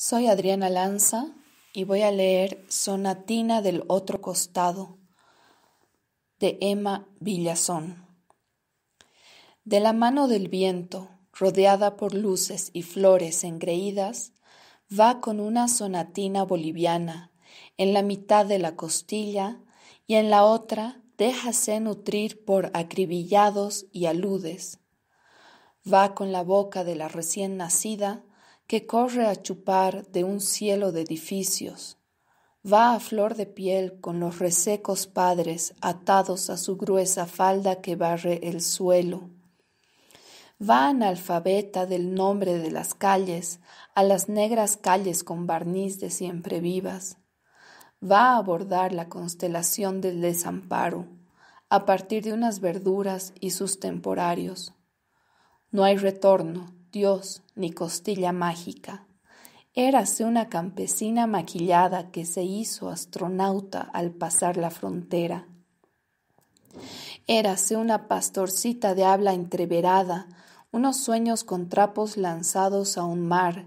Soy Adriana Lanza y voy a leer Sonatina del otro costado de Emma Villazón. De la mano del viento, rodeada por luces y flores engreídas, va con una sonatina boliviana en la mitad de la costilla y en la otra déjase nutrir por acribillados y aludes. Va con la boca de la recién nacida que corre a chupar de un cielo de edificios, va a flor de piel con los resecos padres atados a su gruesa falda que barre el suelo. Va analfabeta del nombre de las calles, a las negras calles con barniz de siempre vivas. Va a abordar la constelación del desamparo, a partir de unas verduras y sus temporarios. No hay retorno, Dios ni costilla mágica. Érase una campesina maquillada que se hizo astronauta al pasar la frontera. Érase una pastorcita de habla entreverada, unos sueños con trapos lanzados a un mar.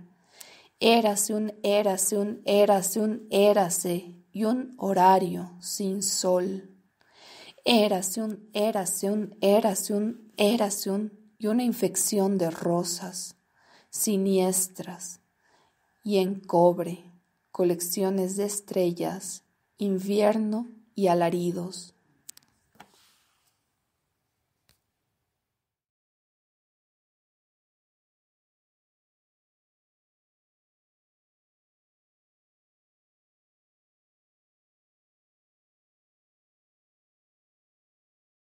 Érase un érase un érase un érase y un horario sin sol. Érase un érase un érase un érase un y una infección de rosas siniestras y en cobre, colecciones de estrellas, invierno y alaridos.